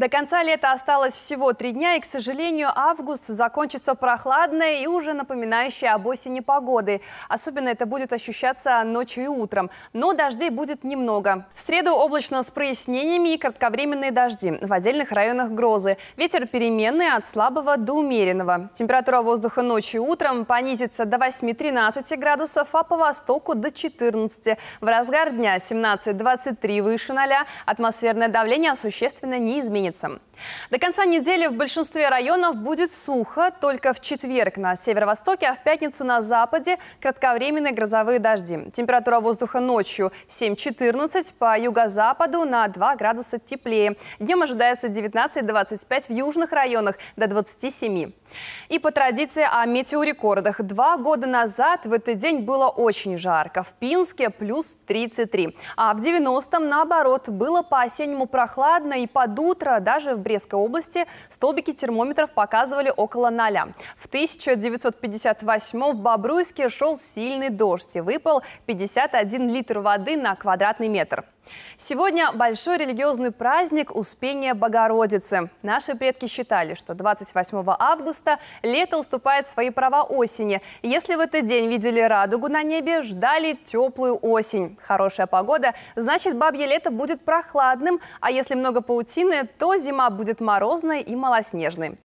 До конца лета осталось всего три дня, и, к сожалению, август закончится прохладной и уже напоминающей об осени погоды. Особенно это будет ощущаться ночью и утром. Но дождей будет немного. В среду облачно с прояснениями и кратковременные дожди. В отдельных районах грозы. Ветер переменный от слабого до умеренного. Температура воздуха ночью и утром понизится до 8-13 градусов, а по востоку до 14. В разгар дня 17-23 выше 0. Атмосферное давление существенно не изменится единицам. До конца недели в большинстве районов будет сухо, только в четверг на северо-востоке, а в пятницу на западе кратковременные грозовые дожди. Температура воздуха ночью 7-14, по юго-западу на 2 градуса теплее. Днем ожидается 19-25 в южных районах до 27. И по традиции о метеорекордах. Два года назад в этот день было очень жарко. В Пинске плюс 33, а в 90-м наоборот было по-осеннему прохладно и под утро даже в Брестской области столбики термометров показывали около ноля. В 1958 в Бобруйске шел сильный дождь и выпал 51 литр воды на квадратный метр. Сегодня большой религиозный праздник Успения Богородицы. Наши предки считали, что 28 августа лето уступает свои права осени. Если в этот день видели радугу на небе, ждали теплую осень. Хорошая погода, значит бабье лето будет прохладным, а если много паутины, то зима будет морозной и малоснежной.